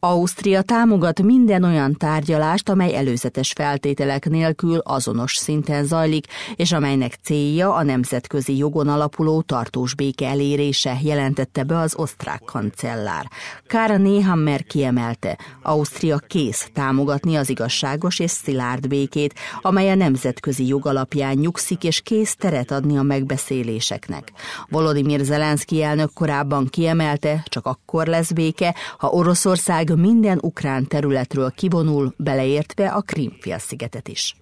Ausztria támogat minden olyan tárgyalást, amely előzetes feltételek nélkül azonos szinten zajlik, és amelynek célja a nemzetközi jogon alapuló tartós béke elérése, jelentette be az osztrák kancellár. Kára Néhammer kiemelte, Ausztria kész támogatni az igazságos és szilárd békét, amely a nemzetközi jog alapján nyugszik, és kész teret adni a megbeszéléseknek. Volodymyr Zelenszky elnök korábban kiemelte, csak akkor lesz béke, ha Oroszország Ország minden ukrán területről kivonul, beleértve a szigetet is.